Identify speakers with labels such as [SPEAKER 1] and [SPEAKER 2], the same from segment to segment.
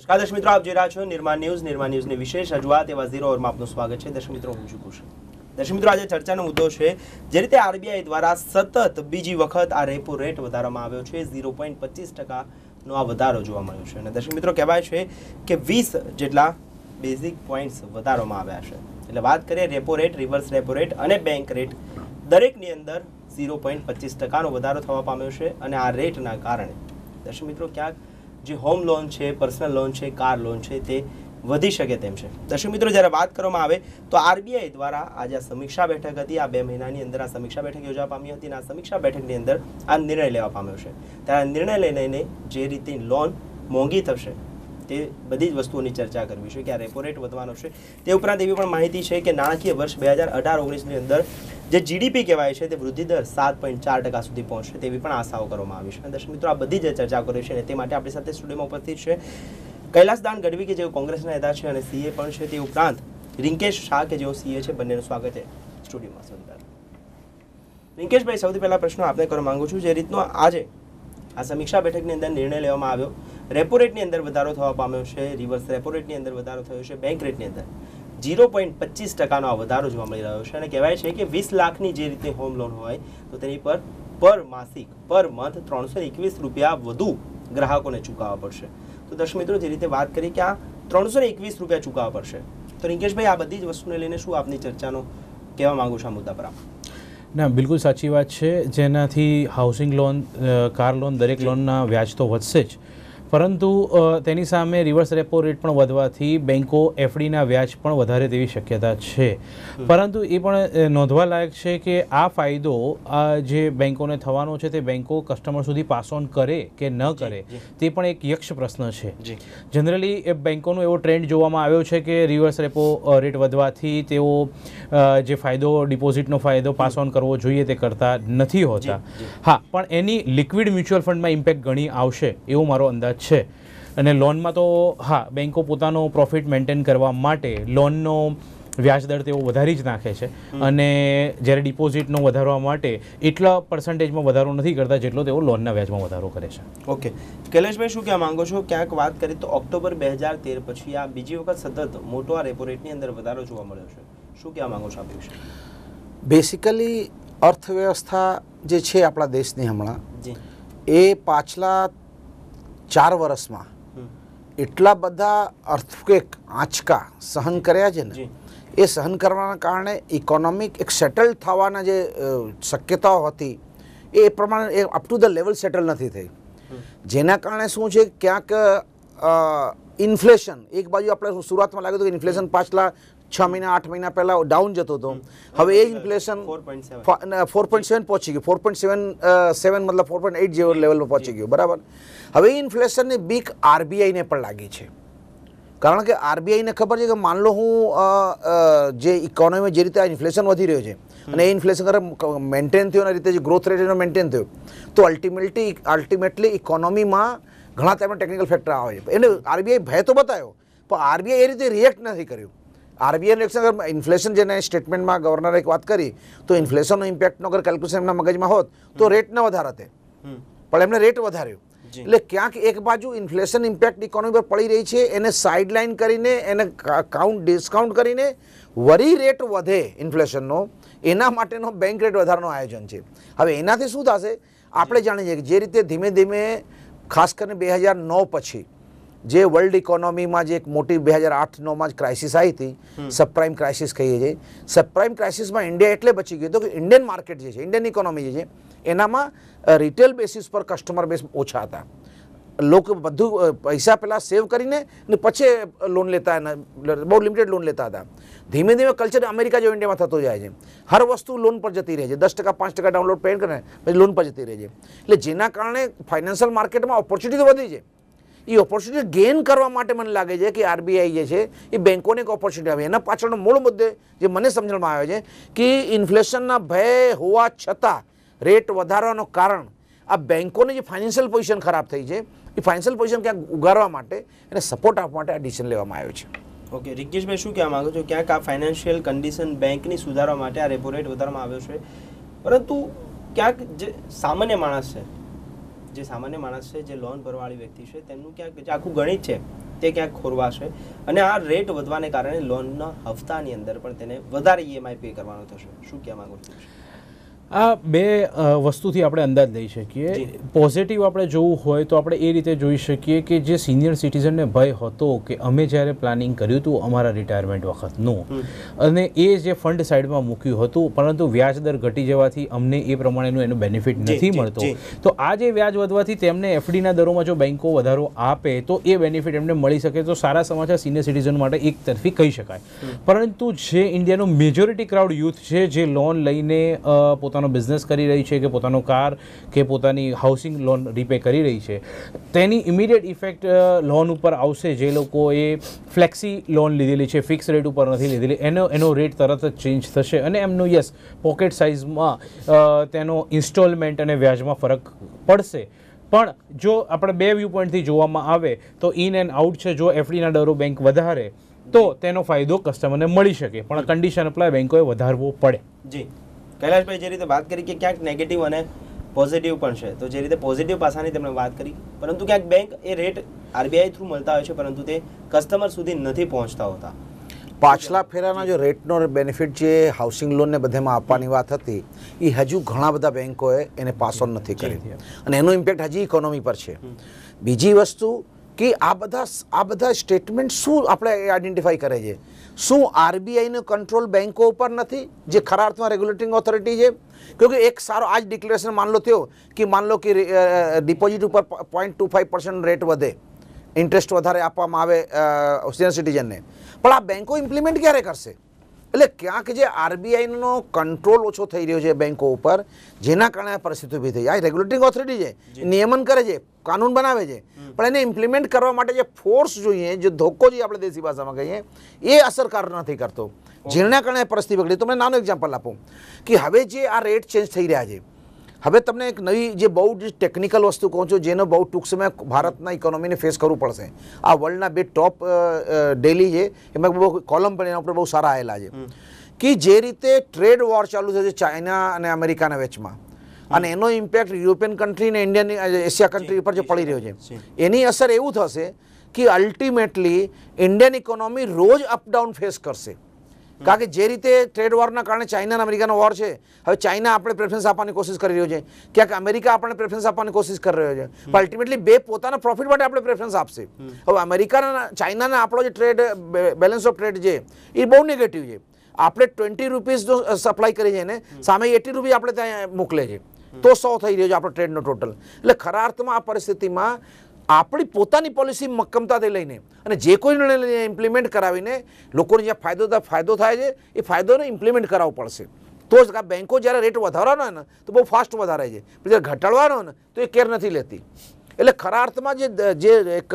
[SPEAKER 1] નમસ્કાર દર્શક મિત્રો આપ જોઈ રહ્યા છો નિર્માણ ન્યૂઝ નિર્માણ ન્યૂઝની વિશેષ રજૂઆત એવા ઝીરો ઓવરમાં આપનું સ્વાગત છે દર્શક મિત્રો હું છું કુશલ દર્શક મિત્રો આજે ચર્ચાનો મુદ્દો છે જે રીતે આરબીઆઈ દ્વારા સતત બીજી વખત આ રેપો રેટ વધારવામાં આવ્યો છે ઝીરો પોઈન્ટ પચીસ ટકાનો આ વધારો જોવા મળ્યો છે અને દર્શક મિત્રો કહેવાય છે કે વીસ જેટલા બેઝિક પોઈન્ટ્સ વધારવામાં આવ્યા છે એટલે વાત કરીએ repo rate reverse repo rate અને બેંક રેટ દરેકની અંદર ઝીરો પોઈન્ટ પચીસ ટકાનો વધારો થવા પામ્યો છે અને આ રેટના કારણે દર્શક મિત્રો ક્યાંક જે હોમ લોન છે પર્સનલ લોન છે કાર લોન છે તે વધી શકે તેમ છે દર્શક મિત્રો જ્યારે વાત કરવામાં આવે તો આરબીઆઈ દ્વારા આજે આ સમીક્ષા બેઠક હતી આ બે મહિનાની અંદર આ સમીક્ષા બેઠક યોજવા પામી હતી અને આ સમીક્ષા બેઠકની અંદર આ નિર્ણય લેવા પામ્યો છે ત્યારે નિર્ણય લઈને જે રીતે લોન મોંઘી થશે તે બધી જ વસ્તુઓની ચર્ચા કરવી છે કે આ રેપો રેટ વધવાનો છે તે ઉપરાંત એવી પણ માહિતી છે કે નાણાકીય વર્ષ બે હજાર અઢાર ઓગણીસની અંદર જે જીડીપી કહેવાય છે તે વૃદ્ધિ દર સાત પોઈન્ટ ચાર ટકા સુધી પહોંચશે તેવી પણ આશાઓ કરવામાં આવી છે અને દર્શક મિત્રો આ બધી જ ચર્ચા કરી છે અને તે માટે આપણી સાથે સ્ટુડિયોમાં ઉપસ્થિત છે કૈલાસ દાન ગઢવી કે જેઓ કોંગ્રેસના નેતા છે અને સીએ પણ છે તે ઉપરાંત રિંકેશ શાહ કે જેઓ સીએ છે બંનેનું સ્વાગત છે સ્ટુડિયોમાં સુંદર રિંકેશભાઈ સૌથી પહેલા પ્રશ્નો આપને કરવા માંગુ છું જે રીતનો આજે આ સમીક્ષા બેઠકની અંદર નિર્ણય લેવામાં આવ્યો રેપો રેટની અંદર વધારો થવા પામ્યો છે રિવર્સ રેપો રેટની અંદર વધારો થયો છે બેંક રેટની અંદર ઝીરો પોઈન્ટ પચીસ ટકાનો આ વધારો જોવા મળી રહ્યો છે અને કહેવાય છે કે વીસ લાખની જે રીતે હોમ લોન હોય તો તેની પર પર માસિક પર મંથ ત્રણસો એકવીસ રૂપિયા વધુ ગ્રાહકોને ચૂકવવા પડશે તો દર્શક મિત્રો જે રીતે વાત કરી કે આ ત્રણસો એકવીસ રૂપિયા ચૂકવવા પડશે તો રિંકેશભાઈ આ બધી જ વસ્તુને લઈને શું આપની ચર્ચાનો કહેવા માંગુ છું આ મુદ્દા પર આપ
[SPEAKER 2] ના બિલકુલ સાચી વાત છે જેનાથી હાઉસિંગ લોન કાર લોન દરેક લોનના વ્યાજ તો વધશે જ પરંતુ તેની સામે રિવર્સ રેપો રેટ પણ વધવાથી બેન્કો એફડીના વ્યાજ પણ વધારે તેવી શક્યતા છે પરંતુ એ પણ નોંધવા લાયક છે કે આ ફાયદો આ જે બેન્કોને થવાનો છે તે બેન્કો કસ્ટમર સુધી પાસ ઓન કરે કે ન કરે તે પણ એક યક્ષ પ્રશ્ન છે જનરલી એ બેન્કોનો એવો ટ્રેન્ડ જોવામાં આવ્યો છે કે રિવર્સ રેપો રેટ વધવાથી તેઓ જે ફાયદો ડિપોઝિટનો ફાયદો પાસ ઓન કરવો જોઈએ તે કરતા નથી હોતા હા પણ એની લિક્વિડ મ્યુચ્યુઅલ ફંડમાં ઇમ્પેક્ટ ઘણી આવશે એવો મારો અંદાજ છે અને લોનમાં તો હા બેન્કો પોતાનો પ્રોફિટ મેન્ટેન કરવા માટે લોનનો વ્યાજદર તેઓ વધારી જ નાખે છે અને જ્યારે ડિપોઝિટનો વધારવા માટે એટલા પર્સન્ટેજમાં વધારો નથી કરતા જેટલો તેઓ લોનના વ્યાજમાં વધારો કરે છે ઓકે
[SPEAKER 1] કૈલાશભાઈ શું કહેવા માગો છો ક્યાંક વાત કરીએ તો ઓક્ટોબર બે હજાર તેર પછી આ બીજી વખત સતત મોટો આ રેપો રેટની અંદર વધારો જોવા મળ્યો છે શું કહેવા માંગો છો આપ વિશે
[SPEAKER 3] બેસિકલી અર્થવ્યવસ્થા જે છે આપણા દેશની હમણાં એ પાછલા ચાર વર્ષમાં એટલા બધા અર્થક્વેક આંચકા સહન કર્યા છે ને એ સહન કરવાના કારણે ઇકોનોમિક એક સેટલ થવાના જે શક્યતાઓ હતી એ પ્રમાણે એ up to the level settle નથી થઈ જેના કારણે શું છે ક્યાંક ઇન્ફ્લેશન એક બાજુ આપણે શરૂઆતમાં લાગ્યું હતું કે ઇન્ફ્લેશન પાછલા છ મહિના આઠ મહિના પહેલાં ડાઉન જતો હતો હવે એ
[SPEAKER 1] ઇન્ફ્લેશન ફોર
[SPEAKER 3] પોઈન્ટ સેવન પહોંચી ગયું ફોર પોઈન્ટ સેવન સેવન મતલબ ફોર પોઈન્ટ એઇટ જેવો લેવલમાં પહોંચી ગયું બરાબર હવે એ ઇન્ફ્લેશનની બીક આરબીઆઈને પણ લાગી છે કારણ કે આરબીઆઈને ખબર છે કે માન લો હું જે ઇકોનોમી જે રીતે આ ઇન્ફ્લેશન વધી રહ્યો છે અને એ ઇન્ફ્લેશન કરે મેન્ટેન થયો અને રીતે જે ગ્રોથ રેટ એનો મેન્ટેન થયો તો અલ્ટિમેટલી અલ્ટિમેટલી ઇકોનોમીમાં ઘણા ટાઈમે ટેકનિકલ ફેક્ટર આવે છે એટલે આરબીઆઈ ભય તો બતાવ્યો પણ આરબીઆઈ એ રીતે રિએક્ટ નથી કર્યું આરબીઆઈનું એક્શન અગર ઇન્ફ્લેશન જેને સ્ટેટમેન્ટમાં ગવર્નરે એક વાત કરી તો ઇન્ફ્લેશનનો ઇમ્પેક્ટનો અગર કેલ્ક્યુલેશન એમના મગજમાં હોત તો રેટ ન વધારતે પણ એમણે રેટ વધાર્યો એટલે ક્યાંક એક બાજુ ઇન્ફ્લેશન ઇમ્પેક્ટ ઇકોનોમી પર પડી રહી છે એને સાઇડલાઇન કરીને એને કાઉન્ટ ડિસ્કાઉન્ટ કરીને વરી રેટ વધે ઇન્ફ્લેશનનો એના માટેનો બેંક રેટ વધારવાનું આયોજન છે હવે એનાથી શું થશે આપણે જાણીએ કે જે રીતે ધીમે ધીમે ખાસ કરીને બે હજાર નવ પછી જે વર્લ્ડ ઇકોનોમીમાં જે એક મોટી બે હજાર આઠ નવમાં જ ક્રાઇસિસ આવી હતી સબપ્રાઇમ ક્રાઇસિસ કહીએ છીએ સબપ્રાઇમ ક્રાઇસિસમાં ઇન્ડિયા એટલે બચી ગયું હતું કે ઇન્ડિયન માર્કેટ જે છે ઇન્ડિયન ઇકોનોમી જે છે એનામાં રિટેલ બેસિસ પર કસ્ટમર બેસ ઓછા હતા લોકો બધું પૈસા પહેલાં સેવ કરીને ને પછી લોન લેતા બહુ લિમિટેડ લોન લેતા હતા ધીમે ધીમે કલ્ચર અમેરિકા જેવો ઇન્ડિયામાં થતો જાય છે હર વસ્તુ લોન પર જતી રહે છે દસ ટકા પાંચ ટકા ડાઉનલોડ પેન્ટ કરીને પછી લોન પર જતી રહે છે એટલે જેના કારણે ફાઇનાન્શિયલ માર્કેટમાં ઓપોર્ચ્યુનિટી તો વધી છે એ ઓપોર્ચ્યુનિટી ગેઇન કરવા માટે મને લાગે છે કે આરબીઆઈ જે છે એ બેન્કોને એક ઓપોર્ચ્યુનિટી આવે એના પાછળનો મૂળ મુદ્દે જે મને સમજણમાં આવ્યો છે કે ઇન્ફ્લેશનના ભય હોવા છતાં રેટ વધારવાનું કારણ આ બેન્કોની જે ફાઇનાન્શિયલ પોઝિશન ખરાબ થઈ છે એ ફાઇનાન્શિયલ પોઝિશન ક્યાંક ઉગારવા માટે એને સપોર્ટ આપવા માટે આ ડિસિઝન લેવામાં આવ્યો છે
[SPEAKER 1] ઓકે રિજ્ઞેશભાઈ શું કહેવા માગો છો ક્યાંક આ ફાઇનાન્શિયલ કન્ડિશન બેંકની સુધારવા માટે આ રેપો રેટ વધારવામાં આવ્યો છે પરંતુ ક્યાંક જે સામાન્ય માણસ છે જે સામાન્ય માણસ છે જે લોન ભરવાળી વ્યક્તિ છે તેમનું ક્યાંક જે આખું ગણિત છે તે ક્યાંક ખોરવાશે અને આ રેટ વધવાને કારણે લોનના હપ્તાની અંદર પણ તેને વધારે ઈએમઆઈ પે કરવાનો થશે શું કહેવા માંગુ છું
[SPEAKER 2] આ બે વસ્તુથી આપણે અંદાજ લઈ શકીએ પોઝિટિવ આપણે જોવું હોય તો આપણે એ રીતે જોઈ શકીએ કે જે સિનિયર સિટીઝનને ભય હતો કે અમે જ્યારે પ્લાનિંગ કર્યું હતું અમારા રિટાયરમેન્ટ વખતનું અને એ જે ફંડ સાઈડમાં મૂક્યું હતું પરંતુ વ્યાજદર ઘટી જવાથી અમને એ પ્રમાણેનું એનું બેનિફિટ નથી મળતો તો આ જે વ્યાજ વધવાથી તેમને એફડીના દરોમાં જો બેન્કો વધારો આપે તો એ બેનિફિટ એમને મળી શકે તો સારા સમાચાર સિનિયર સિટીઝન માટે એક તરફી કહી શકાય પરંતુ જે ઇન્ડિયાનું મેજોરિટી ક્રાઉડ યુથ છે જે લોન લઈને પોતાનું પોતાનો બિઝનેસ કરી રહી છે કે પોતાનો કાર કે પોતાની હાઉસિંગ લોન રીપે કરી રહી છે તેની ઇમિડિયેટ ઇફેક્ટ લોન ઉપર આવશે જે લોકોએ ફ્લેક્સી લોન લીધેલી છે ફિક્સ રેટ ઉપર નથી લીધેલી એનો એનો રેટ તરત જ ચેન્જ થશે અને એમનું યસ પોકેટ સાઇઝમાં તેનો ઇન્સ્ટોલમેન્ટ અને વ્યાજમાં ફરક પડશે પણ જો આપણે બે વ્યૂ પોઈન્ટથી જોવામાં આવે તો ઇન એન્ડ આઉટ છે જો એફડીના ડરો બેંક વધારે તો તેનો ફાયદો કસ્ટમરને મળી શકે પણ કન્ડિશન અપ્લાય બેંકોએ વધારવો પડે
[SPEAKER 1] જી કૈલાશભાઈ જે રીતે વાત કરી કે ક્યાંક નેગેટિવ અને પોઝિટિવ પણ છે તો જે રીતે પોઝિટિવ પાસાની તેમણે વાત કરી પરંતુ ક્યાંક બેંક એ રેટ આરબીઆઈ થ્રુ મળતા હોય છે પરંતુ તે કસ્ટમર સુધી નથી પહોંચતા હોતા પાછલા ફેરાના જો
[SPEAKER 3] રેટનો બેનિફિટ જે હાઉસિંગ લોનને બધેમાં આપવાની વાત હતી એ હજુ ઘણા બધા બેન્કોએ એને પાસ ઓન નથી કરી અને એનો ઇમ્પેક્ટ હજી ઇકોનોમી પર છે બીજી વસ્તુ કે આ બધા આ બધા સ્ટેટમેન્ટ શું આપણે આઈડેન્ટિફાઈ કરે છે શું આરબીઆઈનો કંટ્રોલ બેન્કો ઉપર નથી જે ખરા અર્થમાં રેગ્યુલેટિંગ ઓથોરિટી છે કેમકે એક સારો આ જ ડિક્લેરેશન માનલો થયો કે માન લો કે ડિપોઝિટ ઉપર point two five percent rate વધે ઇન્ટરેસ્ટ વધારે આપવામાં આવે સિનિયર સિટીઝનને પણ આ બેન્કો ઇમ્પ્લિમેન્ટ ક્યારે કરશે એટલે ક્યાંક જે આરબીઆઈનો કંટ્રોલ ઓછો થઈ રહ્યો છે બેન્કો ઉપર જેના કારણે આ પરિસ્થિતિ ઊભી થઈ આ રેગ્યુલેટિંગ ઓથોરિટી છે નિયમન કરે છે કાનૂન બનાવે છે પણ એને ઇમ્પ્લિમેન્ટ કરવા માટે જે ફોર્સ જોઈએ જે ધોકો જે આપણે દેશી ભાષામાં કહીએ એ અસરકાર નથી કરતો જેના કારણે પરિસ્થિતિ બગડી તમને નાનું એક્ઝામ્પલ આપો કે હવે જે આ રેટ ચેન્જ થઈ રહ્યા છે હવે તમને એક નવી જે બહુ જ ટેકનિકલ વસ્તુ કહું છું જેનો બહુ ટૂંક સમય ભારતના ઇકોનોમીને ફેસ કરવું પડશે આ વર્લ્ડના બે ટોપ ડેલી છે એમાં બહુ કોલમ પણ એના ઉપર બહુ સારા આવેલા છે કે જે રીતે ટ્રેડ વોર ચાલુ થયો છે ચાઇના અને અમેરિકાના વેચમાં અને એનો ઇમ્પેક્ટ યુરોપિયન કન્ટ્રી અને ઇન્ડિયન એશિયા કન્ટ્રી ઉપર જે પડી રહ્યો છે એની અસર એવું થશે કે અલ્ટિમેટલી ઇન્ડિયન ઇકોનોમી રોજ અપડાઉન ફેસ કરશે કારણ કે જે રીતે ટ્રેડ વોરના કારણે ચાઇના અને અમેરિકાનો વોર છે હવે ચાઇના આપણે પ્રેફરન્સ આપવાની કોશિશ કરી રહ્યો છે ક્યાંક અમેરિકા આપણે પ્રેફરન્સ આપવાની કોશિશ કરી રહ્યો છે પણ અલ્ટિમેટલી બે પોતાના પ્રોફિટ માટે આપણે પ્રેફરન્સ આપશે હવે અમેરિકાના ચાઇનાના આપણો જે ટ્રેડ બેલેન્સ ઓફ ટ્રેડ છે એ બહુ નેગેટિવ છે આપણે ટ્વેન્ટી રૂપીઝનો સપ્લાય કરીએ છીએ ને સામે એટી રૂપી આપણે ત્યાં મોકલે છે તો સો થઈ રહ્યો છે આપણો ટ્રેડનો ટોટલ એટલે ખરા અર્થમાં આ પરિસ્થિતિમાં આપણી પોતાની પોલિસી મક્કમતાથી લઈને અને જે કોઈ નિર્ણય લઈને ઇમ્પ્લિમેન્ટ કરાવીને લોકોને જ્યાં ફાયદો ફાયદો થાય છે એ ફાયદોને ઇમ્પ્લિમેન્ટ કરાવવો પડશે તો જ બેન્કો જ્યારે રેટ વધારવાનો હોય ને તો બહુ ફાસ્ટ વધારે છે પણ જ્યારે ઘટાડવાનો હોય ને તો એ કેર નથી લેતી એટલે ખરા અર્થમાં જે જે એક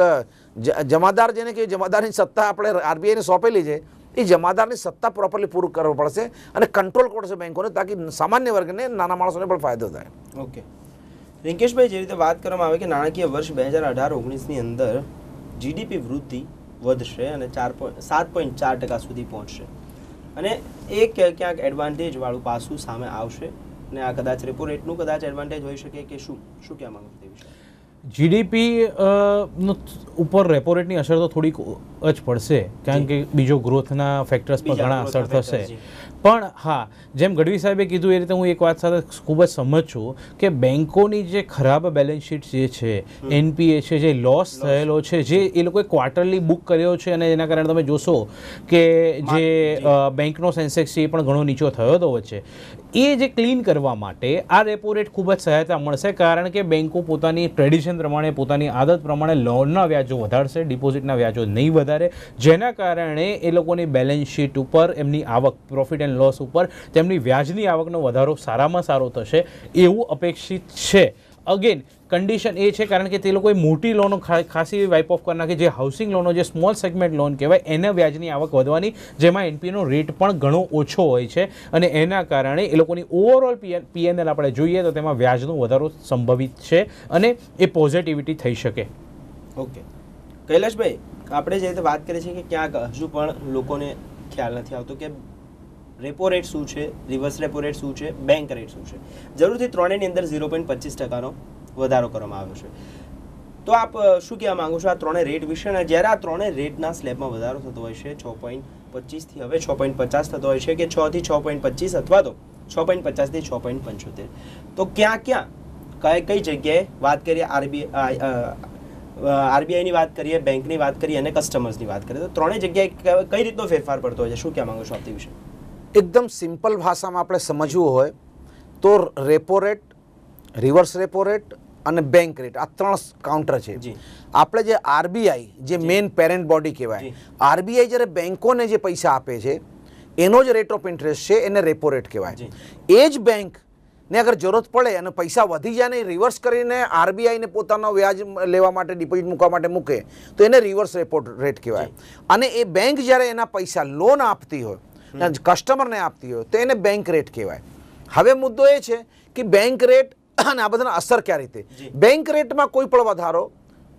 [SPEAKER 3] જમાદાર જેને કે જમાદારની સત્તા આપણે આરબીઆઈને સોંપેલી છે એ જમાદારની સત્તા પ્રોપરલી પૂરું કરવી પડશે અને કંટ્રોલ કરશે બેન્કોને તાકી સામાન્ય વર્ગને નાના માણસોને પણ ફાયદો થાય
[SPEAKER 1] ઓકે રિંકેશભાઈ જે રીતે વાત કરવામાં આવે કે નાણાકીય વર્ષ બે હજાર અઢાર ઓગણીસની અંદર જીડીપી વૃદ્ધિ વધશે અને ચાર પોઈન્ટ સાત પોઈન્ટ ચાર ટકા સુધી પહોંચશે અને એ ક્યાંક એડવાન્ટેજવાળું પાસું સામે આવશે અને આ કદાચ રેપો રેટનું કદાચ એડવાન્ટેજ હોઈ શકે કે શું શું કહેવા માંગો તે વિશે
[SPEAKER 2] જીડીપી ઉપર રેપો રેટની અસર તો થોડીક જ પડશે કારણ કે બીજો ગ્રોથના ફેક્ટર્સ પર ઘણા અસર થશે પણ હા જેમ ગઢવી સાહેબે કીધું એ રીતે હું એક વાત સાથે ખૂબ જ સમજ છું કે બેન્કોની જે ખરાબ બેલેન્સ શીટ જે છે એનપીએ છે જે લોસ થયેલો છે જે એ લોકોએ ક્વાર્ટરલી બુક કર્યો છે અને એના કારણે તમે જોશો કે જે બેંકનો સેન્સેક્સ છે એ પણ ઘણો નીચો થયો હતો વચ્ચે એ જે ક્લીન કરવા માટે આ રેપો રેટ ખૂબ જ સહાયતા મળશે કારણ કે બેન્કો પોતાની ટ્રેડિશન પ્રમાણે પોતાની આદત પ્રમાણે લોનના વ્યાજો વધારશે ડિપોઝિટના વ્યાજો નહીં વધારે જેના કારણે એ લોકોની બેલેન્સ શીટ ઉપર એમની આવક પ્રોફિટ એન્ડ લોસ ઉપર તેમની વ્યાજની આવકનો વધારો સારામાં સારો થશે એવું અપેક્ષિત છે અગેન કન્ડિશન એ છે કારણ કે તે લોકોએ મોટી લોનો ખાસી વાઇપ ઓફ કરી નાખી જે હાઉસિંગ લોનો જે સ્મોલ સેગમેન્ટ લોન કહેવાય એના વ્યાજની આવક વધવાની જેમાં એનપીનો રેટ પણ ઘણો ઓછો હોય છે અને એના કારણે એ લોકોની ઓવરઓલ પીએનએલ આપણે જોઈએ તો તેમાં વ્યાજનો વધારો સંભવિત છે અને એ પોઝિટિવિટી થઈ શકે
[SPEAKER 1] ઓકે કૈલાશભાઈ આપણે જે રીતે વાત કરીએ છીએ કે ક્યાંક હજુ પણ લોકોને ખ્યાલ નથી આવતો કે રેપો રેટ શું છે રિવર્સ રેપો રેટ શું છે બેંક રેટ શું છે જરૂરથી ત્રણેયની અંદર ઝીરો પોઈન્ટ પચીસ ટકાનો વધારો કરવામાં આવ્યો છે તો આપ શું કહેવા માગો છો આ ત્રણેય રેટ વિશે અને જ્યારે આ ત્રણે રેટના સ્લેબમાં વધારો થતો હોય છે છ પોઈન્ટ પચીસથી હવે છ પોઈન્ટ પચાસ થતો હોય છે કે છથી છ પોઈન્ટ પચીસ અથવા તો છ પોઈન્ટ પચાસથી છ પોઈન્ટ પંચોતેર તો ક્યાં ક્યાં કઈ કઈ જગ્યાએ વાત કરીએ આરબીઆઈ આરબીઆઈની વાત કરીએ બેંકની વાત કરીએ અને કસ્ટમર્સની વાત કરીએ તો ત્રણેય જગ્યાએ કઈ રીતનો ફેરફાર પડતો હોય છે શું કહેવા માગો છો આપતી વિશે એકદમ સિમ્પલ ભાષામાં આપણે સમજવું હોય તો repo rate
[SPEAKER 3] reverse repo rate અને બેંક રેટ આ ત્રણ કાઉન્ટર છે આપણે જે આરબીઆઈ જે મેઇન પેરેન્ટ બોડી કહેવાય આરબીઆઈ જ્યારે બેન્કોને જે પૈસા આપે છે એનો જ રેટ ઓફ ઇન્ટરેસ્ટ છે એને રેપો રેટ કહેવાય એ જ બેંકને અગર જરૂરત પડે અને પૈસા વધી જાય ને રિવર્સ કરીને આરબીઆઈને પોતાનો વ્યાજ લેવા માટે ડિપોઝિટ મૂકવા માટે મૂકે તો એને રિવર્સ રેપો રેટ કહેવાય અને એ બેંક જ્યારે એના પૈસા લોન આપતી હોય કસ્ટમરને આપતી હોય તો એને બેંક રેટ કહેવાય હવે મુદ્દો એ છે કે બેંક રેટ અને આ બધાને અસર ક્યાં રીતે બેંક રેટમાં કોઈ પણ વધારો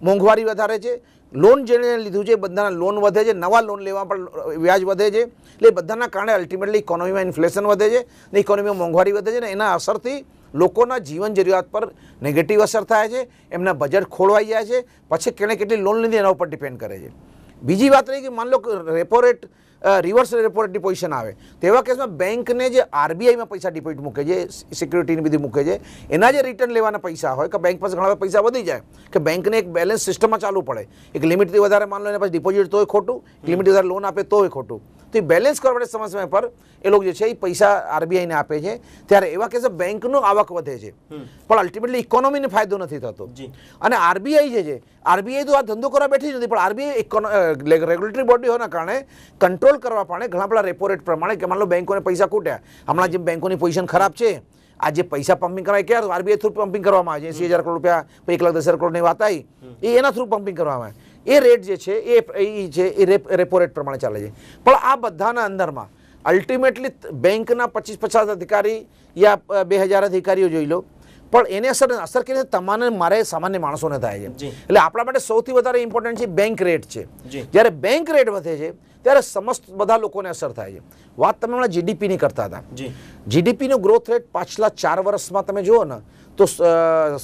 [SPEAKER 3] મોંઘવારી વધારે છે લોન જેને લીધું છે બધાના લોન વધે છે નવા લોન લેવા પણ વ્યાજ વધે છે એટલે બધાના કારણે અલ્ટિમેટલી ઇકોનોમીમાં ઇન્ફ્લેશન વધે છે અને ઇકોનોમીમાં મોંઘવારી વધે છે ને એના અસરથી લોકોના જીવન જરૂરિયાત પર નેગેટિવ અસર થાય છે એમના બજેટ ખોળવાઈ જાય છે પછી કેણે કેટલી લોન લીધી એના ઉપર ડિપેન્ડ કરે છે બીજી વાત રહી કે માન લો કે રેપો રેટ રિવર્સ રેપો રેટની પોઝિશન આવે તેવા કેસમાં બેંકને જે આરબીઆઈમાં પૈસા ડિપોઝિટ મૂકે છે સિક્યુરિટીની બધી મૂકે છે એના જે રિટર્ન લેવાના પૈસા હોય કે બેંક પાસે ઘણા બધા પૈસા વધી જાય કે બેંકને એક બેલેન્સ સિસ્ટમમાં ચાલવું પડે એક લિમિટથી વધારે માન લો એને પછી ડિપોઝિટ તોય ખોટું લિમિટથી વધારે લોન આપે તોય ખોટું તો એ બેલેન્સ કરવા માટે સમય સમય પર એ લોકો જે છે એ પૈસા આરબીઆઈને આપે છે ત્યારે એવા કેસે બેંકનો આવક વધે છે પણ અલ્ટિમેટલી ઇકોનોમીને ફાયદો નથી થતો અને આરબીઆઈ જે છે આરબીઆઈ તો આ ધંધો કરવા બેઠી જ નથી પણ આરબીઆઈ રેગ્યુલેટરી બોડી હોવાના કારણે કંટ્રોલ કરવા પાણે ઘણા બધા રેપો રેટ પ્રમાણે કે માન લો બેંકોને પૈસા ખૂટ્યા હમણાં જે બેંકોની પોઝિશન ખરાબ છે આજે પૈસા પંપિંગ કરાય ક્યારે આરબીઆઈ થ્રુ પમ્પિંગ કરવામાં આવે છે એસી હજાર કરોડ રૂપિયા એક લાખ દસ હજાર કરોડની વાત આવી એ એના થ્રુ પમ્પિંગ કરવામાં આવે એ રેટ જે છે એ એ છે એ રેપો રેટ પ્રમાણે ચાલે છે પણ આ બધાના અંદરમાં અલ્ટિમેટલી બેંકના પચીસ પચાસ અધિકારી યા બે હજાર અધિકારીઓ જોઈ લો પણ એને અસર અસર કેવી રીતે તમારે મારે સામાન્ય માણસોને થાય છે એટલે આપણા માટે સૌથી વધારે ઇમ્પોર્ટન્ટ છે બેંક રેટ છે જ્યારે બેંક રેટ વધે છે ત્યારે સમસ્ત બધા લોકોને અસર થાય છે વાત તમે હમણાં જીડીપીની કરતા હતા જીડીપીનો ગ્રોથ રેટ પાછલા ચાર વર્ષમાં તમે જુઓ ને તો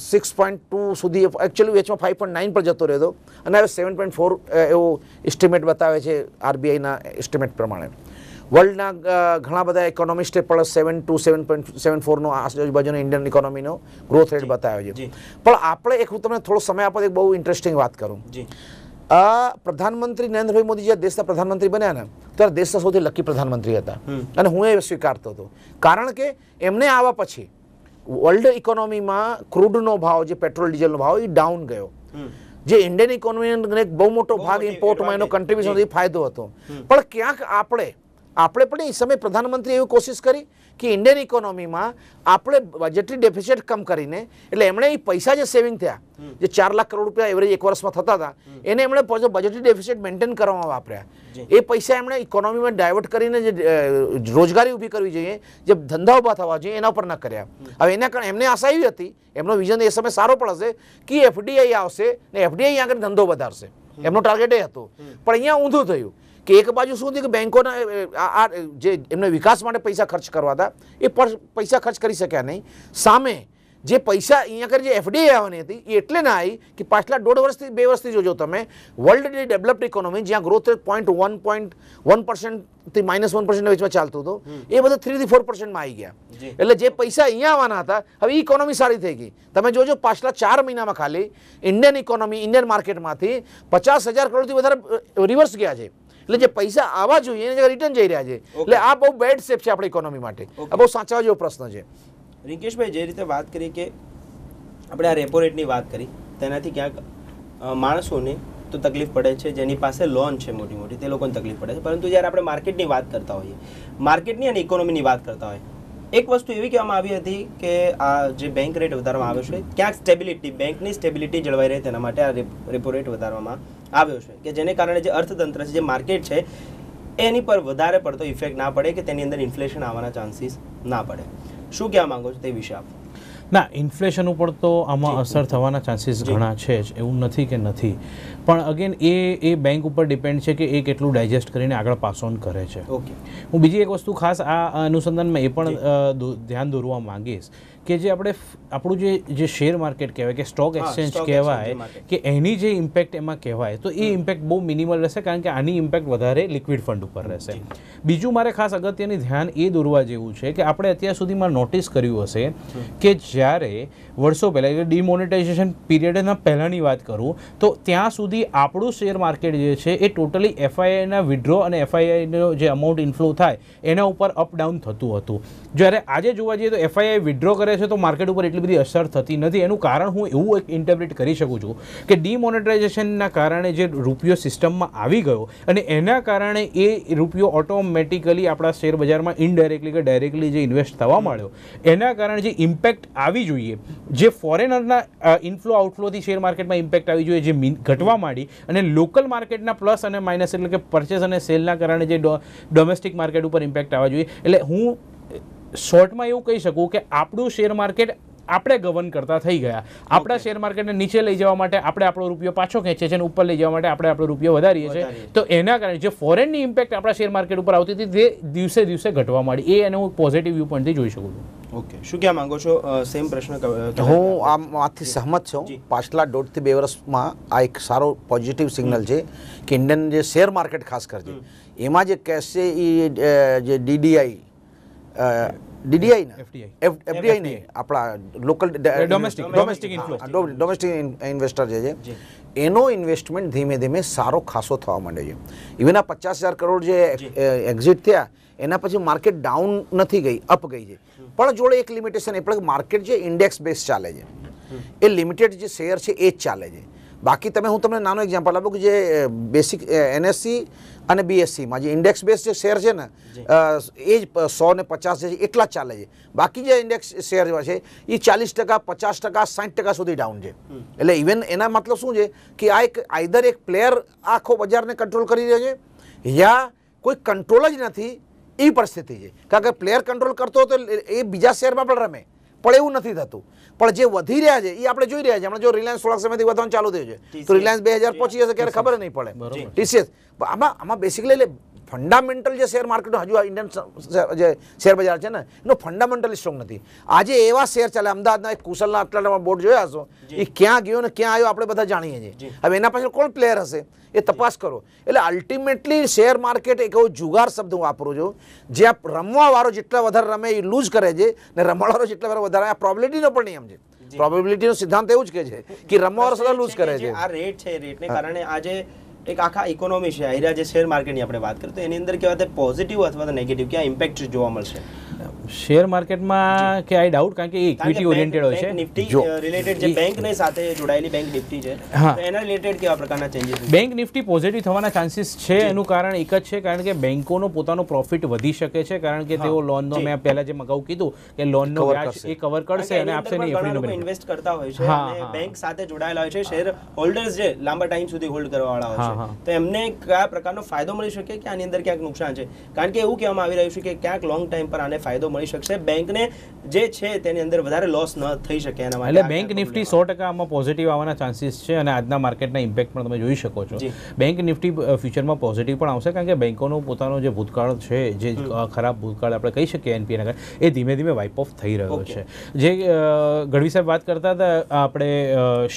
[SPEAKER 3] સિક્સ પોઈન્ટ ટુ સુધી એકચ્યુઅલી વેચમાં ફાઇવ પોઈન્ટ નાઇન પર જતો રહેતો અને હવે સેવન પોઈન્ટ ફોર એવો એસ્ટિમેટ બતાવે છે આરબીઆઈના એસ્ટિમેટ પ્રમાણે વર્લ્ડના ઘણા બધા ઇકોનોમિસ્ટે પણ seven two seven point seven ફોરનો આજુબાજુનો ઇન્ડિયન ઇકોનોમીનો ગ્રોથ રેટ બતાવ્યો છે પણ આપણે એક હું તમને થોડો સમય આપો એક બહુ ઇન્ટરેસ્ટિંગ વાત કરું આ પ્રધાનમંત્રી નરેન્દ્રભાઈ મોદી જ્યારે દેશના પ્રધાનમંત્રી બન્યા ને ત્યારે દેશના સૌથી લકી પ્રધાનમંત્રી હતા અને હું એ સ્વીકારતો હતો કારણ કે એમને આવા પછી વર્લ્ડ ઇકોનોમીમાં ક્રૂડનો ભાવ જે પેટ્રોલ ડીઝલનો ભાવ એ ડાઉન ગયો જે ઇન્ડિયન ઇકોનોમીનો એક બહુ મોટો ભાગ ઇમ્પોર્ટમાં એનો કન્ટ્રીબ્યુશન ફાયદો હતો પણ ક્યાંક આપણે આપણે પણ એ સમયે પ્રધાનમંત્રી એવી કોશિશ કરી કે ઇન્ડિયન ઇકોનોમીમાં આપણે બજેટરી ડેફિસિટ કમ કરીને એટલે એમણે એ પૈસા જે સેવિંગ થયા જે ચાર લાખ કરોડ રૂપિયા એવરેજ એક વર્ષમાં થતા હતા એને એમણે બજેટરી ડેફિસિટ મેન્ટેન કરવામાં વાપર્યા એ પૈસા એમણે ઇકોનોમીમાં ડાયવર્ટ કરીને જે રોજગારી ઊભી કરવી જોઈએ જે ધંધા ઊભા થવા જોઈએ એના પર ન કર્યા હવે એના કારણે એમને આશા એવી હતી એમનો વિઝન એ સમય સારો પણ હશે કે એફડીઆઈ આવશે ને એફડીઆઈ આગળ ધંધો વધારશે એમનો ટાર્ગેટ એ હતો પણ અહીંયા ઊંધું થયું કે એક બાજુ શું થયું કે બેન્કોના આ જે એમને વિકાસ માટે પૈસા ખર્ચ કરવા હતા એ પૈસા ખર્ચ કરી શક્યા નહીં સામે જે પૈસા અહીંયા કરી જે એફડીઆઈ આવવાની હતી એ એટલે ના આવી કે પાછલા દોઢ વર્ષથી બે વર્ષથી જોજો તમે વર્લ્ડની ડેવલપ્ડ ઇકોનોમી જ્યાં growth rate point one point one પર્સન્ટથી માઇનસ વન પર્સન્ટના વચમાં ચાલતું હતું એ બધા થ્રીથી ફોર પર્સન્ટમાં આવી ગયા એટલે જે પૈસા અહીંયા આવવાના હતા હવે ઇકોનોમી સારી થઈ ગઈ તમે જોજો પાછલા ચાર મહિનામાં ખાલી ઇન્ડિયન ઇકોનોમી ઇન્ડિયન માર્કેટમાંથી પચાસ હજાર કરોડથી વધારે રિવર્સ ગયા છે એટલે જે પૈસા આવવા જોઈએ એની રિટર્ન જઈ રહ્યા છે એટલે આ બહુ
[SPEAKER 1] બેડ સ્ટેપ છે આપણી ઇકોનોમી માટે આ બહુ સાચવા જેવો પ્રશ્ન છે રિંકેશભાઈ જે રીતે વાત કરી કે આપણે આ રેપો રેટની વાત કરી તેનાથી ક્યાંક માણસોને તો તકલીફ પડે છે જેની પાસે લોન છે મોટી મોટી તે લોકોને તકલીફ પડે છે પરંતુ જ્યારે આપણે માર્કેટની વાત કરતા હોઈએ માર્કેટની અને ઇકોનોમીની વાત કરતા હોય એક વસ્તુ એવી કહેવામાં આવી હતી કે આ જે બેંક રેટ વધારવામાં આવ્યો છે ક્યાંક સ્ટેબિલિટી બેંકની સ્ટેબિલિટી જળવાઈ રહે તેના માટે આ રેપો રેટ વધારવામાં આવ્યો છે કે જેને કારણે જે અર્થતંત્ર છે જે માર્કેટ છે એની પર વધારે પડતો ઇફેક્ટ ના પડે કે તેની અંદર ઇન્ફ્લેશન આવવાના ચાન્સીસ ના પડે શું કહેવા માંગો છો તે વિશે આપ
[SPEAKER 2] ના ઇન્ફ્લેશન ઉપર તો આમાં અસર થવાના ચાન્સીસ ઘણા છે જ એવું નથી કે નથી પણ અગેન એ એ બેંક ઉપર ડિપેન્ડ છે કે એ કેટલું ડાયજેસ્ટ કરીને આગળ પાસ ઓન કરે છે ઓકે હું બીજી એક વસ્તુ ખાસ આ અનુસંધાનમાં એ પણ ધ્યાન દોરવા માંગીશ કે જે આપણે આપણું જે જે શેર માર્કેટ કહેવાય કે સ્ટોક એક્સચેન્જ કહેવાય કે એની જે ઇમ્પેક્ટ એમાં કહેવાય તો એ ઇમ્પેક્ટ બહુ મિનિમલ રહેશે કારણ કે આની ઇમ્પેક્ટ વધારે લિક્વિડ ફંડ ઉપર રહેશે બીજું મારે ખાસ અગત્યની ધ્યાન એ દોરવા જેવું છે કે આપણે અત્યાર સુધીમાં નોટિસ કર્યું હશે કે જ્યારે વર્ષો પહેલાં એટલે ડિમોનિટાઇઝેશન પીરિયડના પહેલાંની વાત કરું તો ત્યાં સુધી આપણું શેર માર્કેટ જે છે એ ટોટલી એફઆઈઆઈના વિડ્રો અને એફઆઈઆઈનો જે અમાઉન્ટ ઇન્ફ્લો થાય એના ઉપર અપડાઉન થતું હતું જ્યારે આજે જોવા જઈએ તો એફઆઈઆઈ વિડ્રો કરે કરે છે તો માર્કેટ ઉપર એટલી બધી અસર થતી નથી એનું કારણ હું એવું એક ઇન્ટરપ્રિટ કરી શકું છું કે ડિમોનેટાઇઝેશનના કારણે જે રૂપિયો સિસ્ટમમાં આવી ગયો અને એના કારણે એ રૂપિયો ઓટોમેટિકલી આપણા શેરબજારમાં બજારમાં ઇનડાયરેક્ટલી કે ડાયરેક્ટલી જે ઇન્વેસ્ટ થવા માંડ્યો એના કારણે જે ઇમ્પેક્ટ આવી જોઈએ જે ફોરેનરના ઇન્ફ્લો આઉટફ્લોથી શેર માર્કેટમાં ઇમ્પેક્ટ આવી જોઈએ જે ઘટવા માંડી અને લોકલ માર્કેટના પ્લસ અને માઇનસ એટલે કે પરચેસ અને સેલના કારણે જે ડોમેસ્ટિક માર્કેટ ઉપર ઇમ્પેક્ટ આવવા જોઈએ એટલે હું શોર્ટમાં એવું કહી શકું કે આપણું શેર માર્કેટ આપણે ગવર્ન કરતા થઈ ગયા આપણા શેર માર્કેટને નીચે લઈ જવા માટે આપણે આપણો રૂપિયો પાછો ખેંચે છે અને ઉપર લઈ જવા માટે આપણે આપણો રૂપિયો વધારીએ છીએ તો એના કારણે જે ફોરેનની ઇમ્પેક્ટ આપણા શેર માર્કેટ ઉપર આવતી હતી તે દિવસે દિવસે ઘટવા માંડી એ એને હું પોઝિટિવ વ્યૂ પોઈન્ટથી જોઈ શકું
[SPEAKER 1] છું ઓકે શું કહેવા માંગો છો સેમ પ્રશ્ન
[SPEAKER 3] હું આમાંથી સહમત છું પાછલા દોઢથી બે વર્ષમાં આ એક સારો પોઝિટિવ સિગ્નલ છે કે ઇન્ડિયન જે શેર માર્કેટ ખાસ કરીને એમાં જે કેશ એ જે ડીડીઆઈ ડીડીઆઈ ને એફડીઆઈ નહીં આપણા local domestic domestic domestic investor જે છે એનો ઇન્વેસ્ટમેન્ટ ધીમે ધીમે સારો ખાસો થવા માંડે છે ઇવન આ પચાસ હજાર કરોડ જે એક્ઝિટ થયા એના પછી માર્કેટ ડાઉન નથી ગઈ અપ ગઈ છે પણ જોડે એક લિમિટેશન એ પણ માર્કેટ જે ઇન્ડેક્સ બેસ ચાલે છે એ લિમિટેડ જે શેર છે એ જ ચાલે છે બાકી તમે હું તમને નાનો એક્ઝામ્પલ આપું કે જે બેસિક એનએસસી અને બીએસસીમાં જે ઇન્ડેક્સ બેસ જે શેર છે ને એ જ સો ને પચાસ જે છે એટલા જ ચાલે છે બાકી જે ઇન્ડેક્સ શેર છે એ ચાલીસ ટકા પચાસ ટકા સાઠ ટકા સુધી ડાઉન છે એટલે ઇવન એના મતલબ શું છે કે આ એક આઈધર એક પ્લેયર આખો બજારને કંટ્રોલ કરી રહ્યો છે યા કોઈ કંટ્રોલ જ નથી એ પરિસ્થિતિ છે કારણ કે પ્લેયર કંટ્રોલ કરતો તો એ બીજા શેરમાં પણ રમે પણ એવું નથી થતું પણ જે વધી રહ્યા છે એ આપણે જોઈ રહ્યા છે હમણાં જો રિલાયન્સ થોડાક સમયથી વધવાનું ચાલુ થયું છે તો રિલાયન્સ બે હજાર પહોંચી જશે ક્યારે ખબર નહીં પડે ટીસીએસ આમાં આમાં બેસિકલી એટલે ફંડામેન્ટલ જે શેર માર્કેટનો હજુ ઇન્ડિયન જે શેર બજાર છે ને એનો ફંડામેન્ટલી સ્ટ્રોંગ નથી આજે એવા શેર ચાલે અમદાવાદના એક કુશલના આટલામાં બોર્ડ જોયા હશો એ ક્યાં ગયો ને ક્યાં આવ્યો આપણે બધા જાણીએ છીએ હવે એના પાછળ કોણ પ્લેયર હશે એ તપાસ કરો એટલે અલ્ટિમેટલી શેર માર્કેટ એક એવો જુગાર શબ્દ હું વાપરું છું જ્યાં રમવાવાળો જેટલા વધારે રમે એ લૂઝ કરે છે ને રમવાવાળો જેટલા વધારે વધારે આ પ્રોબિલિટીનો પણ નિયમ છે
[SPEAKER 1] પ્રોબેબિલિટીનો સિદ્ધાંત એવું જ કહે છે કે રમવાવાળો સદા લૂઝ કરે છે આ રેટ છે રેટને કારણે આજે એક આખા ઇકોનોમી છે અહીંયા જે શેર માર્કેટની આપણે વાત કરીએ તો એની અંદર કેવા તે પોઝિટિવ અથવા તો નેગેટિવ ક્યાં ઇમ્પેક્ટ જોવા મળશે
[SPEAKER 2] શેર માર્કેટમાં કે આઈ ડાઉટ કારણ કે એ ઇક્વિટી ઓરિએન્ટેડ હોય છે નિફ્ટી રિલેટેડ uh, જે બેંકને
[SPEAKER 1] સાથે જોડાયેલી બેંક નિફ્ટી છે તો એના રિલેટેડ કેવા પ્રકારના ચેન્જીસ
[SPEAKER 2] બેંક નિફ્ટી પોઝિટિવ થવાના ચાન્સીસ છે એનું કારણ એક જ છે કારણ કે બેંકોનો પોતાનો પ્રોફિટ વધી શકે છે કારણ કે તેઓ લોનનો મેં પહેલા જે મગાઉ કીધું કે લોનનો વ્યાજ એ કવર કરશે અને આપશે ને એફડીનો
[SPEAKER 1] ઇન્વેસ્ટ કરતા હોય છે અને બેંક સાથે જોડાયેલા હોય છે શેર હોલ્ડર્સ જે લાંબા ટાઈમ સુધી હોલ્ડ કરવા વાળા હોય છે તો એમને કયા પ્રકારનો ફાયદો મળી શકે કે આની અંદર ક્યાંક નુકસાન છે કારણ કે એવું કહેવામાં આવી રહ્યું છે કે ક્યાંક લોંગ ટાઈમ પર આને ફાયદો મળી શકશે બેંકને જે છે તેની અંદર વધારે લોસ ન થઈ શકે એના માટે એટલે
[SPEAKER 2] બેંક નિફ્ટી સો ટકામાં પોઝિટિવ આવવાના ચાન્સીસ છે અને આજના માર્કેટના ઇમ્પેક્ટ પણ તમે જોઈ શકો છો બેંક નિફ્ટી ફ્યુચરમાં પોઝિટિવ પણ આવશે કારણ કે બેંકોનો પોતાનો જે ભૂતકાળ છે જે ખરાબ ભૂતકાળ આપણે કહી શકીએ એનપીએના એ ધીમે ધીમે વાઇપ ઓફ થઈ રહ્યો છે જે ગઢવી સાહેબ વાત કરતા હતા આપણે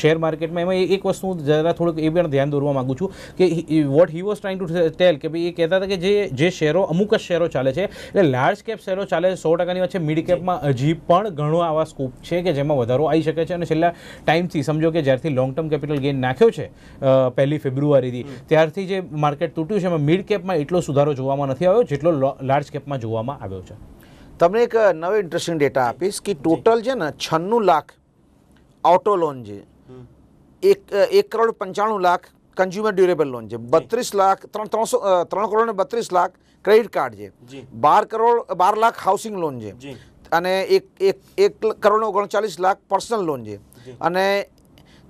[SPEAKER 2] શેર માર્કેટમાં એમાં એક વસ્તુ જરા થોડુંક એ પણ ધ્યાન દોરવા માગું છું કે what he was trying to tell કે ભાઈ એ કહેતા હતા કે જે જે શેરો અમુક જ શેરો ચાલે છે એટલે લાર્જ કેપ શેરો ચાલે સો ટકાની વાત છે મિડ કેપમાં હજી પણ ઘણો આવા સ્કોપ છે કે જેમાં વધારો આવી શકે છે અને છેલ્લા ટાઈમથી સમજો કે જ્યારથી લોંગ ટર્મ કેપિટલ ગેઇન નાખ્યો છે પહેલી ફેબ્રુઆરીથી ત્યારથી જે માર્કેટ તૂટ્યું છે એમાં મિડ કેપમાં એટલો સુધારો જોવામાં નથી આવ્યો જેટલો લાર્જ કેપમાં જોવામાં
[SPEAKER 3] આવ્યો છે તમને એક નવો ઇન્ટરેસ્ટિંગ ડેટા આપીશ કે ટોટલ છે ને છન્નું લાખ ઓટો લોન છે એક એક કરોડ પંચાણું લાખ કન્ઝ્યુમર ડ્યુરેબલ લોન છે બત્રીસ લાખ ત્રણ ત્રણસો ત્રણ કરોડ ને બત્રીસ લાખ ક્રેડિટ કાર્ડ છે બાર કરોડ બાર લાખ હાઉસિંગ લોન છે અને એક એક એક કરોડ ઓગણચાલીસ લાખ પર્સનલ લોન છે અને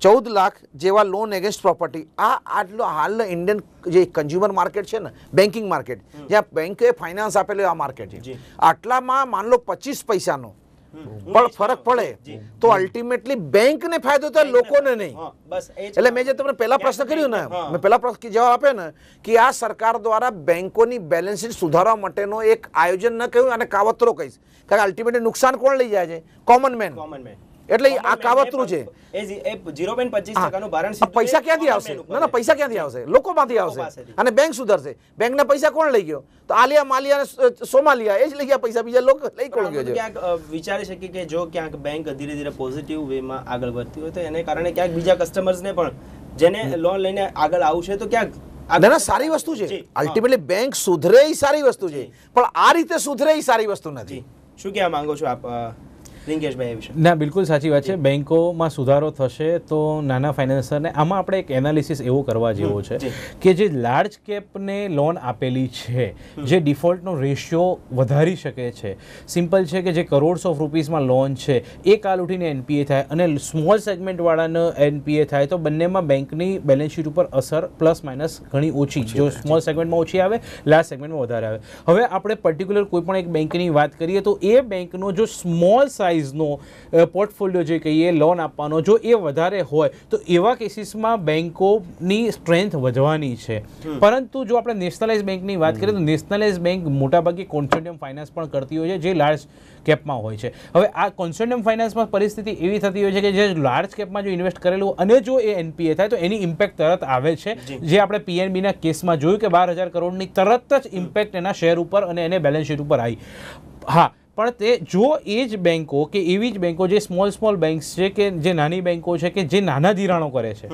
[SPEAKER 3] ચૌદ લાખ જેવા લોન એગેન્સ્ટ પ્રોપર્ટી આ આટલો હાલનો ઇન્ડિયન જે કન્ઝ્યુમર માર્કેટ છે ને બેન્કિંગ માર્કેટ જ્યાં બેન્કે ફાઇનાન્સ આપેલું આ માર્કેટ છે આટલામાં માન લો પચીસ પૈસાનો પણ ફરક પડે તો અલ્ટિમેટલી બેંકને ફાયદો થાય લોકોને નહીં
[SPEAKER 1] એટલે મેં જે તમને પહેલા પ્રશ્ન કર્યો ને મેં
[SPEAKER 3] પહેલા પ્રશ્ન જવાબ આપે ને કે આ સરકાર દ્વારા બેંકોની બેલેન્સ શીટ સુધારવા માટેનો એક આયોજન ન કહ્યું અને કાવતરો કહીશ કારણ કે અલ્ટિમેટલી નુકસાન કોણ લઈ જાય છે કોમન મેન કોમન મેન એટલે આ કાવતરું છે પૈસા ક્યાંથી આવશે ના ના પૈસા ક્યાંથી આવશે લોકો લોકોમાંથી આવશે અને બેંક સુધરશે બેંક બેંકને પૈસા કોણ લઈ ગયો તો આલિયા માલિયા સોમાલિયા એ જ
[SPEAKER 1] લઈ ગયા પૈસા બીજા લોકો લઈ કોણ ગયો ક્યાંક વિચારી શકીએ કે જો ક્યાંક બેંક ધીરે ધીરે પોઝિટિવ વેમાં આગળ વધતી હોય તો એને કારણે ક્યાંક બીજા કસ્ટમર્સને પણ જેને લોન લઈને આગળ આવશે તો ક્યાંક ના સારી વસ્તુ છે અલ્ટિમેટલી બેંક સુધરે એ સારી વસ્તુ છે પણ આ રીતે સુધરે એ સારી વસ્તુ નથી શું કહેવા માંગો છો આપ ના
[SPEAKER 2] બિલકુલ સાચી વાત છે બેન્કોમાં સુધારો થશે તો નાના ફાઇનાન્સરને આમાં આપણે એક એનાલિસિસ એવો કરવા જેવો છે કે જે લાર્જ કેપને લોન આપેલી છે જે ડિફોલ્ટનો રેશિયો વધારી શકે છે સિમ્પલ છે કે જે કરોડ્સ ઓફ રૂપીસમાં લોન છે એ કાલ ઉઠીને એનપીએ થાય અને સ્મોલ સેગમેન્ટવાળાને એનપીએ થાય તો બંનેમાં બેંકની બેલેન્સ શીટ ઉપર અસર પ્લસ માઇનસ ઘણી ઓછી જો સ્મોલ સેગમેન્ટમાં ઓછી આવે લાર્જ સેગમેન્ટમાં વધારે આવે હવે આપણે પર્ટિક્યુલર કોઈ પણ એક બેંકની વાત કરીએ તો એ બેંકનો જો સ્મોલ સાઇઝ એન્ટરપ્રાઇઝનો પોર્ટફોલિયો જે કહીએ લોન આપવાનો જો એ વધારે હોય તો એવા કેસીસમાં બેન્કોની સ્ટ્રેન્થ વધવાની છે પરંતુ જો આપણે નેશનલાઇઝ બેન્કની વાત કરીએ તો નેશનલાઇઝ બેન્ક મોટાભાગે કોન્સોર્ટિયમ ફાઇનાન્સ પણ કરતી હોય છે જે લાર્જ કેપમાં હોય છે હવે આ કોન્સોર્ટિયમ ફાઇનાન્સમાં પરિસ્થિતિ એવી થતી હોય છે કે જે લાર્જ કેપમાં જો ઇન્વેસ્ટ કરેલું અને જો એ એનપીએ થાય તો એની ઇમ્પેક્ટ તરત આવે છે જે આપણે પીએનબીના કેસમાં જોયું કે બાર હજાર કરોડની તરત જ ઇમ્પેક્ટ એના શેર ઉપર અને એને બેલેન્સ શીટ ઉપર આવી હા પણ તે જો એ જ બેન્કો કે એવી જ બેન્કો જે સ્મોલ સ્મોલ બેન્ક્સ છે કે જે નાની બેન્કો છે કે જે નાના ધિરાણો કરે છે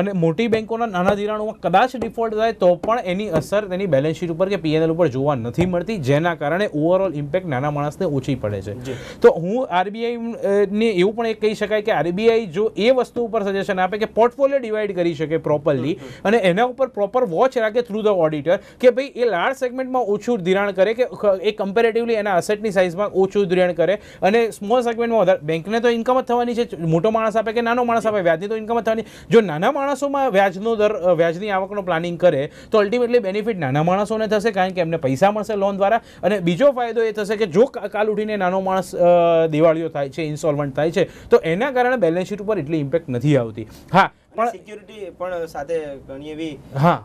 [SPEAKER 2] અને મોટી બેન્કોના નાના ધિરાણોમાં કદાચ ડિફોલ્ટ થાય તો પણ એની અસર તેની બેલેન્સ શીટ ઉપર કે પીએનએલ ઉપર જોવા નથી મળતી જેના કારણે ઓવરઓલ ઇમ્પેક્ટ નાના માણસને ઓછી પડે છે તો હું આરબીઆઈને એવું પણ એક કહી શકાય કે આરબીઆઈ જો એ વસ્તુ ઉપર સજેશન આપે કે પોર્ટફોલિયો ડિવાઈડ કરી શકે પ્રોપરલી અને એના ઉપર પ્રોપર વોચ રાખે થ્રુ ધ ઓડિટર કે ભાઈ એ લાર્જ સેગમેન્ટમાં ઓછું ધિરાણ કરે કે એ કમ્પેરેટિવલી એના અસેટની સાઇઝમાં ઓછું ધિરાણ કરે અને સ્મોલ સેગમેન્ટમાં વધારે બેંકને તો ઇન્કમ જ થવાની છે મોટો માણસ આપે કે નાનો માણસ આપે વ્યાજની તો ઇન્કમ જ થવાની જો નાના નાના માણસોમાં વ્યાજનો દર વ્યાજની આવકનો પ્લાનિંગ કરે તો અલ્ટિમેટલી બેનિફિટ નાના માણસોને થશે કારણ કે એમને પૈસા મળશે લોન દ્વારા અને બીજો ફાયદો એ થશે કે જો કાલ ઉઠીને નાનો માણસ દિવાળીઓ થાય છે ઇન્સ્ટોલમેન્ટ થાય છે તો એના કારણે બેલેન્સ શીટ ઉપર એટલી ઇમ્પેક્ટ નથી આવતી હા પણ
[SPEAKER 1] સિક્યુરિટી પણ સાથે ઘણી એવી
[SPEAKER 2] હા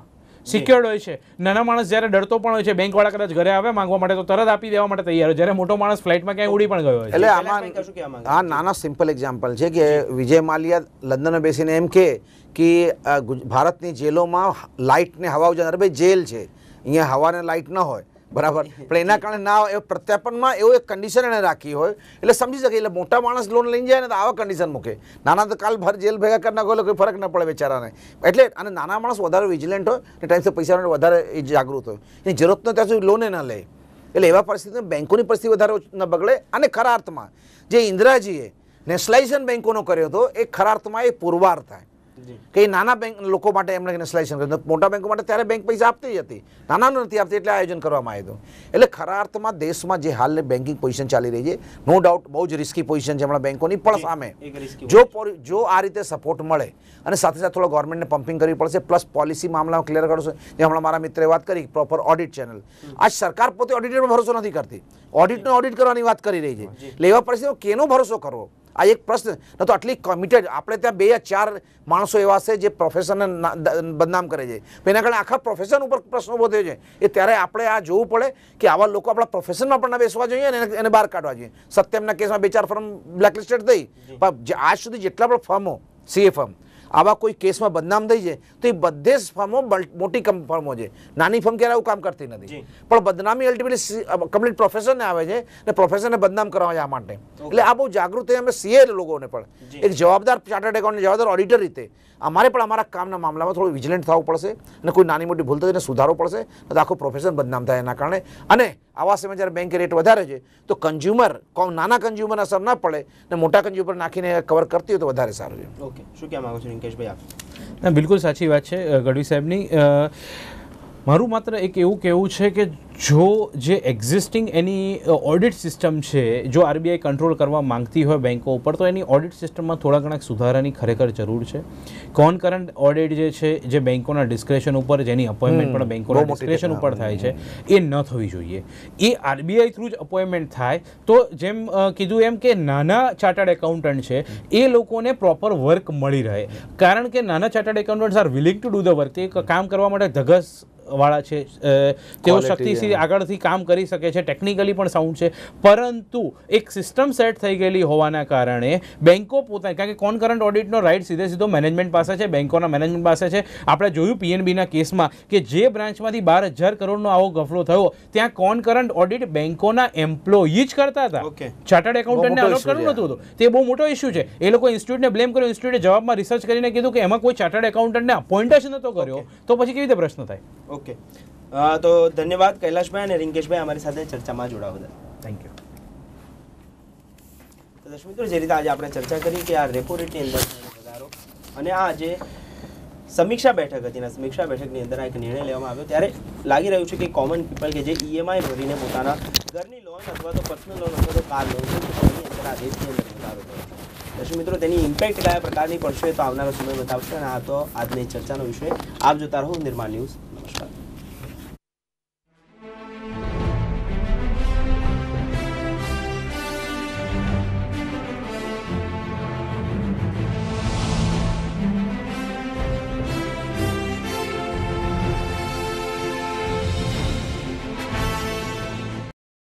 [SPEAKER 2] સિક્યોર્ડ હોય છે નાના માણસ જ્યારે ડરતો પણ હોય છે બેંકવાળા કદાચ ઘરે આવે માંગવા માટે તો તરત આપી દેવા માટે તૈયાર હોય જ્યારે મોટો માણસ ફ્લાઇટમાં ક્યાંય ઉડી પણ ગયો
[SPEAKER 3] હોય એટલે આમાં આ નાના સિમ્પલ એક્ઝામ્પલ છે કે વિજય માલિયા લંડનમાં બેસીને એમ કે ભારતની જેલોમાં લાઇટને હવા ઉજાનાર ભાઈ જેલ છે અહીંયા હવાને લાઇટ ન હોય બરાબર પણ એના કારણે ના એ પ્રત્યાપનમાં એવું એક કન્ડિશન એને રાખી હોય એટલે સમજી શકે એટલે મોટા માણસ લોન લઈને જાય ને તો આવા કન્ડિશન મૂકે નાના તો કાલ ભર જેલ ભેગા કરી નાખો કોઈ ફરક ન પડે બેચારાને એટલે અને નાના માણસ વધારે વિજિલન્ટ હોય ને ટાઈમસે પૈસા વધારે જાગૃત હોય એની જરૂરત ન ત્યાં સુધી લોને ન લે એટલે એવા પરિસ્થિતિમાં બેન્કોની પરિસ્થિતિ વધારે ન બગડે અને ખરા અર્થમાં જે ઇન્દિરાજીએ નેશનલાઇઝેશન બેન્કોનો કર્યો હતો એ ખરા અર્થમાં એ પુરવાર થાય કે નાના બેંક લોકો માટે એમણે સિલેક્શન કર્યું મોટા બેંકો માટે ત્યારે બેંક પૈસા આપતી હતી નાનાનું નથી આપતી એટલે આયોજન કરવામાં આવ્યું એટલે ખરા અર્થમાં દેશમાં જે હાલને બેન્કિંગ પોઝિશન ચાલી રહી છે નો ડાઉટ બહુ જ રિસ્કી પોઝિશન છે હમણાં બેંકોની પણ સામે જો જો આ રીતે સપોર્ટ મળે અને સાથે સાથે થોડો ગવર્મેન્ટને પમ્પિંગ કરવી પડશે પ્લસ પોલિસી મામલામાં ક્લિયર કરશે જે હમણાં મારા મિત્રે વાત કરી પ્રોપર ઓડિટ ચેનલ આ સરકાર પોતે ઓડિટર ભરોસો નથી કરતી ઓડિટને ઓડિટ કરવાની વાત કરી રહી છે લેવા પડશે કેનો ભરોસો કરવો આ એક પ્રશ્ન ન તો આટલી કોમિટેડ આપણે ત્યાં બે ચાર માણસો એવા છે જે પ્રોફેશનને બદનામ કરે છે એના કારણે આખા પ્રોફેશન ઉપર પ્રશ્ન ઊભો થયો છે એ ત્યારે આપણે આ જોવું પડે કે આવા લોકો આપણા પ્રોફેશનમાં પણ બેસવા જોઈએ અને એને બહાર કાઢવા જોઈએ સત્યમના કેસમાં બે ચાર ફર્મ બ્લેકલિસ્ટેડ થઈ પણ આજ સુધી જેટલા પણ ફર્મો સીએ ફર્મ આવા કોઈ કેસમાં બદનામ થઈ જાય તો એ બધે જ ફર્મો મોટી ફર્મો છે નાની ફર્મ ક્યારે આવું કામ કરતી નથી પણ બદનામી અલ્ટિમેટલી કમ્પ્લીટ પ્રોફેસરને આવે છે અને પ્રોફેસરને બદનામ કરવા આ માટે એટલે આ બહુ જાગૃત થઈ અમે સીએ લોકોને પણ એક જવાબદાર ચાર્ટર્ડ એકાઉન્ટ જવાબદાર ઓડિટર રીતે અમારે પણ અમારા કામના મામલામાં થોડું વિજિલન્ટ થવું પડશે અને કોઈ નાની મોટી ભૂલ થશે એને સુધારવો પડશે તો આખું પ્રોફેશન બદનામ થાય એના કારણે અને આવા સમયમાં જ્યારે બેંક રેટ વધારે છે તો કન્ઝ્યુમર કોમ નાના કન્ઝ્યુમર અસર ના પડે અને મોટા કન્ઝ્યુમર નાખીને કવર
[SPEAKER 1] કરતી હોય તો વધારે સારું છે ઓકે શું કહેવા માગો છો રિંકેશભાઈ
[SPEAKER 2] આપ બિલકુલ સાચી વાત છે ગઢવી સાહેબની મારું માત્ર એક એવું કહેવું છે કે જો જે એક્ઝિસ્ટિંગ એની ઓડિટ સિસ્ટમ છે જો આરબીઆઈ કંટ્રોલ કરવા માંગતી હોય બેન્કો ઉપર તો એની ઓડિટ સિસ્ટમમાં થોડા ઘણા સુધારાની ખરેખર જરૂર છે કોન કરંટ ઓડિટ જે છે જે બેન્કોના ડિસ્ક્રેશન ઉપર જેની અપોઇન્ટમેન્ટ પણ બેન્કોના ડિસ્ક્રેશન ઉપર થાય છે એ ન થવી જોઈએ એ આરબીઆઈ થ્રુ જ અપોઇન્ટમેન્ટ થાય તો જેમ કીધું એમ કે નાના ચાર્ટર્ડ એકાઉન્ટન્ટ છે એ લોકોને પ્રોપર વર્ક મળી રહે કારણ કે નાના chartered accountants are willing to do the work તે કામ કરવા માટે ધગસ વાળા છે તેઓ શક્તિથી આગળથી કામ કરી શકે છે ટેકનિકલી પણ સાઉન્ડ છે પરંતુ એક સિસ્ટમ સેટ થઈ ગયેલી હોવાના કારણે બેન્કો પોતાની કારણ કે કોન કરંટ ઓડિટનો રાઇટ સીધે સીધો મેનેજમેન્ટ પાસે છે બેન્કોના મેનેજમેન્ટ પાસે છે આપણે જોયું પીએનબીના કેસમાં કે જે બ્રાન્ચમાંથી બાર હજાર કરોડનો આવો ગફલો થયો ત્યાં કોન કરંટ ઓડિટ બેન્કોના એમ્પ્લોયી જ કરતા હતા ચાર્ટર્ડ એકાઉન્ટન્ટને અલોટ કરવું નહોતું હતું તે બહુ મોટો ઇસ્યુ છે એ લોકો ઇન્સ્ટિટ્યૂટને બ્લેમ કર્યો ઇન્સ્ટિટ્યૂટે જવાબમાં રિસર્ચ કરીને કીધું કે એમાં કોઈ ચાર્ટર્ડ એકાઉન્ટન્ટને અપોઇન્ટ જ નહોતો કર્યો તો પછી
[SPEAKER 1] કેવી રીતે પ્રશ્ન થાય ઓકે તો ધન્યવાદ કૈલાશભાઈ અને રિંકેશભાઈ અમારી સાથે ચર્ચામાં જોડાવા બદલ થેન્ક યુ તો દર્શક મિત્રો જે રીતે આજે આપણે ચર્ચા કરી કે આ રેપો રેટની અંદર વધારો અને આ જે સમીક્ષા બેઠક હતી અને સમીક્ષા બેઠકની અંદર આ એક નિર્ણય લેવામાં આવ્યો ત્યારે લાગી રહ્યું છે કે કોમન પીપલ કે જે ઈએમઆઈ e ભરીને પોતાના ઘરની લોન અથવા તો પર્સનલ લોન અથવા તો કાર લોન એની અંદર આ રેટની અંદર વધારો થયો મિત્રો તેની ઇમ્પેક્ટ કયા પ્રકારની પડશે તો આવનારો સમય બતાવશે અને આ તો આજની ચર્ચાનો વિષય આપ જોતા રહો નિર્માણ ન્યૂઝ gespannt.